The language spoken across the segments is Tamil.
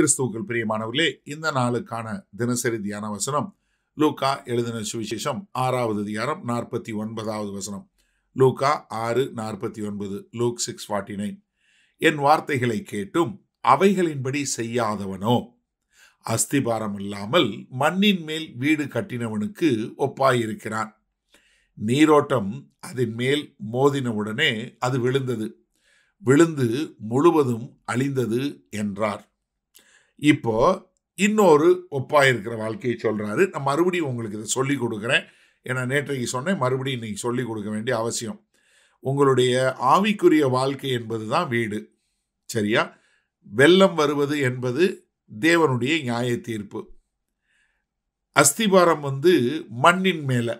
கிறிஸ்துவுக்கள் பிரியமானவர்களே இந்த நாளுக்கான தினசரி தியான வசனம் லூக்கா எழுதின சுவிசேஷம் ஆறாவது தியானம் நாற்பத்தி ஒன்பதாவது வசனம் லூக்கா ஆறு நாற்பத்தி ஒன்பது லூக் சிக்ஸ் ஃபார்ட்டி நைன் என் வார்த்தைகளை கேட்டும் அவைகளின்படி செய்யாதவனோ அஸ்திபாரம் இல்லாமல் மண்ணின் மேல் வீடு கட்டினவனுக்கு ஒப்பாயிருக்கிறான் நீரோட்டம் அதன் மேல் மோதினவுடனே அது விழுந்தது விழுந்து முழுவதும் அழிந்தது என்றார் இப்போ இன்னொரு ஒப்பாக இருக்கிற வாழ்க்கையை சொல்கிறாரு நான் மறுபடியும் உங்களுக்கு இதை சொல்லி கொடுக்குறேன் ஏன்னா நேற்றைக்கு சொன்னேன் மறுபடியும் இன்றைக்கி சொல்லி கொடுக்க வேண்டிய அவசியம் உங்களுடைய ஆவிக்குரிய வாழ்க்கை என்பது தான் வீடு சரியா வெள்ளம் வருவது என்பது தேவனுடைய நியாய தீர்ப்பு அஸ்திபாரம் வந்து மண்ணின் மேலே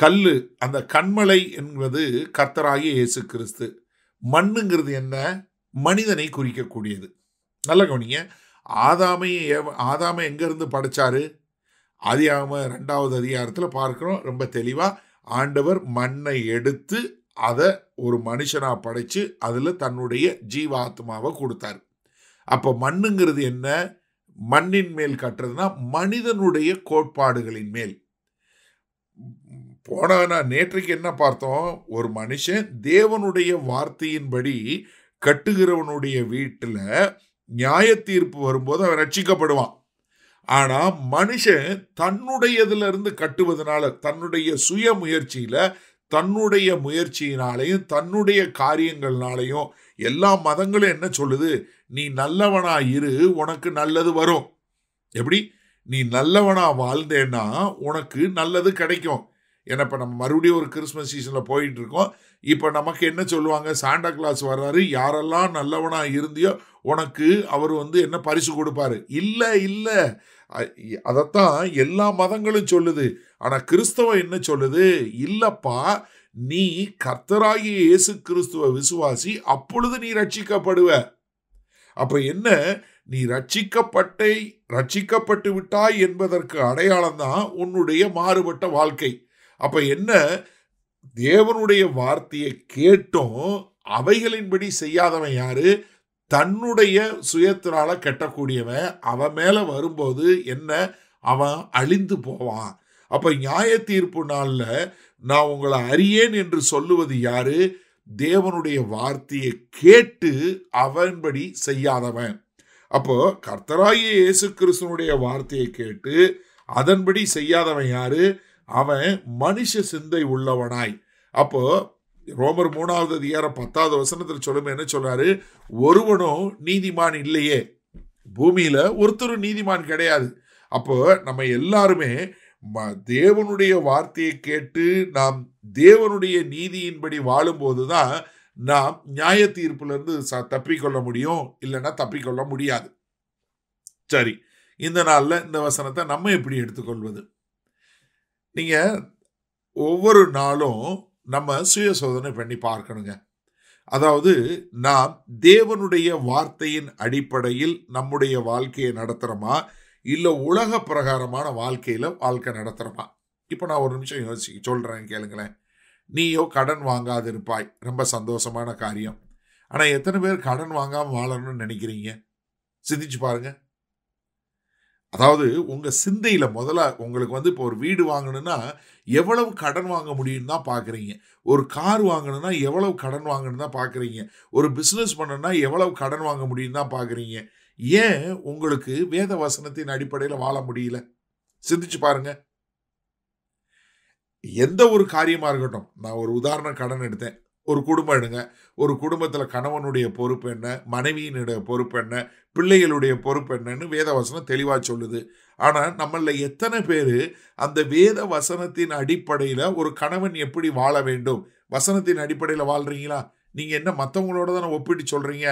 கல் அந்த கண்மலை என்பது கர்த்தராகிய இயேசு கிறிஸ்து மண்ணுங்கிறது என்ன மனிதனை குறிக்கக்கூடியது நல்ல கவனிங்க ஆதாமையும் ஏவ ஆதாமை எங்கேருந்து படைச்சாரு அதிகாம ரெண்டாவது அதிகாரத்தில் பார்க்குறோம் ரொம்ப தெளிவாக ஆண்டவர் மண்ணை எடுத்து அதை ஒரு மனுஷனாக படைச்சு அதில் தன்னுடைய ஜீவாத்மாவை கொடுத்தார் அப்போ மண்ணுங்கிறது என்ன மண்ணின் மேல் கட்டுறதுனா மனிதனுடைய கோட்பாடுகளின் மேல் போனா நேற்றுக்கு என்ன பார்த்தோம் ஒரு மனுஷன் தேவனுடைய வார்த்தையின்படி கட்டுகிறவனுடைய வீட்டில் நியாய தீர்ப்பு வரும்போது அவன் ரட்சிக்கப்படுவான் ஆனால் மனுஷன் தன்னுடையதுல இருந்து கட்டுவதனால தன்னுடைய சுய முயற்சியில் தன்னுடைய முயற்சியினாலையும் தன்னுடைய காரியங்கள்னாலையும் எல்லா மதங்களும் என்ன சொல்லுது நீ நல்லவனா இரு உனக்கு நல்லது வரும் எப்படி நீ நல்லவனா வாழ்ந்தேன்னா உனக்கு நல்லது கிடைக்கும் ஏன்னா இப்போ நம்ம மறுபடியும் ஒரு கிறிஸ்மஸ் சீசனில் போயிட்டுருக்கோம் இப்போ நமக்கு என்ன சொல்லுவாங்க சாண்டா கிளாஸ் வர்றாரு யாரெல்லாம் நல்லவனாக இருந்தியோ உனக்கு அவர் வந்து என்ன பரிசு கொடுப்பாரு இல்லை இல்லை அதைத்தான் எல்லா மதங்களும் சொல்லுது ஆனால் கிறிஸ்தவம் என்ன சொல்லுது இல்லைப்பா நீ கர்த்தராகிய இயேசு கிறிஸ்துவ விசுவாசி அப்பொழுது நீ ரட்சிக்கப்படுவ அப்போ என்ன நீ ரட்சிக்கப்பட்டை ரட்சிக்கப்பட்டு விட்டாய் என்பதற்கு அடையாளம் தான் உன்னுடைய மாறுபட்ட வாழ்க்கை அப்போ என்ன தேவனுடைய வார்த்தையை கேட்டும் அவைகளின்படி செய்யாதவன் யாரு தன்னுடைய சுயத்தினால கெட்டக்கூடியவன் அவன் மேலே வரும்போது என்ன அவன் அழிந்து போவான் அப்போ நியாய தீர்ப்பு நாளில் நான் உங்களை அறியேன் என்று சொல்லுவது யாரு தேவனுடைய வார்த்தையை கேட்டு அவன்படி செய்யாதவன் அப்போ கர்த்தராகிய இயேசு கிறிஸ்துவனுடைய வார்த்தையை கேட்டு அதன்படி செய்யாதவன் யாரு அவன் மனுஷ சிந்தை உள்ளவனாய் அப்போ ரோமர் மூணாவது அதிகாரம் பத்தாவது வசனத்தில் சொல்லும் என்ன சொல்றாரு ஒருவனும் நீதிமான் இல்லையே பூமியில ஒருத்தரும் நீதிமான் கிடையாது அப்போ நம்ம எல்லாருமே தேவனுடைய வார்த்தையை கேட்டு நாம் தேவனுடைய நீதியின்படி வாழும்போது தான் நாம் நியாய தீர்ப்புலேருந்து ச தப்பிக்கொள்ள முடியும் இல்லைன்னா தப்பிக்கொள்ள முடியாது சரி இந்த நாளில் இந்த வசனத்தை நம்ம எப்படி எடுத்துக்கொள்வது நீங்கள் ஒவ்வொரு நாளும் நம்ம சுய சோதனை பண்ணி பார்க்கணுங்க அதாவது நாம் தேவனுடைய வார்த்தையின் அடிப்படையில் நம்முடைய வாழ்க்கையை நடத்துகிறோமா இல்லை உலக பிரகாரமான வாழ்க்கையில் வாழ்க்கை நடத்துகிறோமா இப்போ நான் ஒரு நிமிஷம் யோசி சொல்கிறேன் கேளுங்களேன் நீயோ கடன் வாங்காது இருப்பாய் ரொம்ப சந்தோஷமான காரியம் ஆனால் எத்தனை பேர் கடன் வாங்காமல் வாழணும்னு நினைக்கிறீங்க சிந்திச்சு பாருங்கள் அதாவது உங்கள் சிந்தையில் முதல்ல உங்களுக்கு வந்து இப்போ ஒரு வீடு வாங்கணும்னா எவ்வளவு கடன் வாங்க முடியும்னு தான் பார்க்குறீங்க ஒரு கார் வாங்கணும்னா எவ்வளவு கடன் வாங்கணும்னு தான் பார்க்குறீங்க ஒரு பிஸ்னஸ் பண்ணணும்னா எவ்வளவு கடன் வாங்க முடியும்னு தான் பார்க்குறீங்க ஏன் உங்களுக்கு வேத வசனத்தின் அடிப்படையில் வாழ முடியல சிந்திச்சு பாருங்கள் எந்த ஒரு காரியமாக இருக்கட்டும் நான் ஒரு உதாரண கடன் எடுத்தேன் ஒரு குடும்பம் எடுங்க ஒரு குடும்பத்தில் கணவனுடைய பொறுப்பு என்ன மனைவியினுடைய பொறுப்பு என்ன பிள்ளைகளுடைய பொறுப்பு என்னன்னு வேத வசனம் தெளிவாக சொல்லுது ஆனால் நம்மளில் எத்தனை பேர் அந்த வேத வசனத்தின் அடிப்படையில் ஒரு கணவன் எப்படி வாழ வேண்டும் வசனத்தின் அடிப்படையில் வாழ்கிறீங்களா நீங்கள் என்ன மற்றவங்களோட தானே ஒப்பிட்டு சொல்கிறீங்க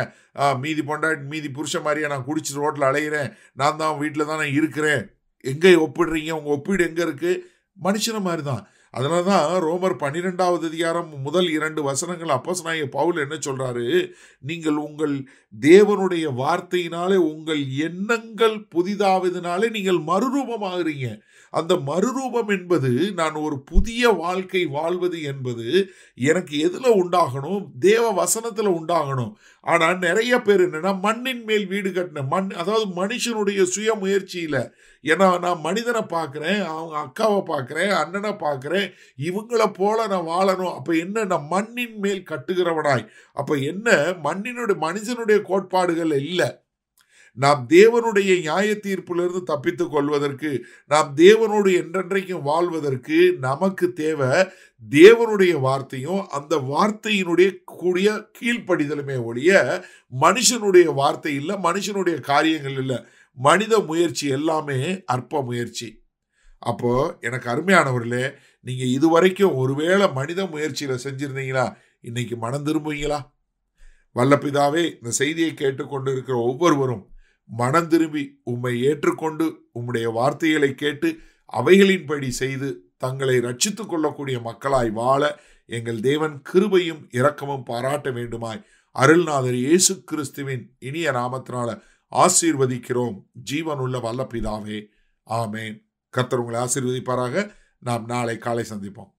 மீதி பொண்டா மீதி புருஷ மாதிரியே நான் குடிச்சு ரோட்டில் அலைகிறேன் நான் தான் வீட்டில் தான் நான் இருக்கிறேன் எங்கே ஒப்பிடுறீங்க உங்கள் ஒப்பீடு எங்கே இருக்குது மனுஷனை மாதிரி தான் அதனால தான் ரோமர் பன்னிரெண்டாவது அதிகாரம் முதல் இரண்டு வசனங்கள் அப்போசனாய பவுல் என்ன சொல்கிறாரு நீங்கள் உங்கள் தேவனுடைய வார்த்தையினாலே உங்கள் எண்ணங்கள் புதிதாவதுனாலே நீங்கள் மறுரூபமாகறீங்க அந்த மறுரூபம் என்பது நான் ஒரு புதிய வாழ்க்கை வாழ்வது என்பது எனக்கு எதில் உண்டாகணும் தேவ வசனத்தில் உண்டாகணும் ஆனால் நிறைய பேர் என்னென்னா மண்ணின் மேல் வீடு கட்டின மண் அதாவது மனுஷனுடைய சுய முயற்சியில் ஏன்னா நான் மனிதனை பார்க்குறேன் அவங்க அக்காவை பார்க்குறேன் அண்ணனை பார்க்குறேன் ஆண்டவரே இவங்கள போல நான் வாழணும் அப்போ என்ன நான் மண்ணின் மேல் கட்டுகிறவனாய் அப்போ என்ன மண்ணினுடைய மனுஷனுடைய கோட்பாடுகள் இல்லை நாம் தேவனுடைய நியாய தீர்ப்பிலிருந்து தப்பித்து கொள்வதற்கு நாம் தேவனோடு என்றென்றைக்கும் வாழ்வதற்கு நமக்கு தேவை தேவனுடைய வார்த்தையும் அந்த வார்த்தையினுடைய கூடிய கீழ்ப்படிதலுமே ஒழிய மனுஷனுடைய வார்த்தை இல்லை மனுஷனுடைய காரியங்கள் இல்லை மனித முயற்சி எல்லாமே அற்ப முயற்சி அப்போது எனக்கு அருமையானவர்களே நீங்கள் இதுவரைக்கும் ஒருவேளை மனித முயற்சியில் செஞ்சுருந்தீங்களா இன்றைக்கி மனம் திரும்புவீங்களா வல்லப்பிதாவே இந்த செய்தியை கேட்டுக்கொண்டு இருக்கிற ஒவ்வொருவரும் மனம் திரும்பி உம்மை ஏற்றுக்கொண்டு உம்முடைய வார்த்தைகளை கேட்டு அவைகளின்படி செய்து தங்களை ரட்சித்து கொள்ளக்கூடிய மக்களாய் வாழ எங்கள் தேவன் கிருபையும் இரக்கமும் பாராட்ட வேண்டுமாய் அருள்நாதர் இயேசு கிறிஸ்துவின் இனிய நாமத்தினால ஆசீர்வதிக்கிறோம் ஜீவனுள்ள வல்லப்பிதாவே ஆமேன் கர்த்தர் உங்களை ஆசீர்வதிப்பாராக நாம் நாளை காலை சந்திப்போம்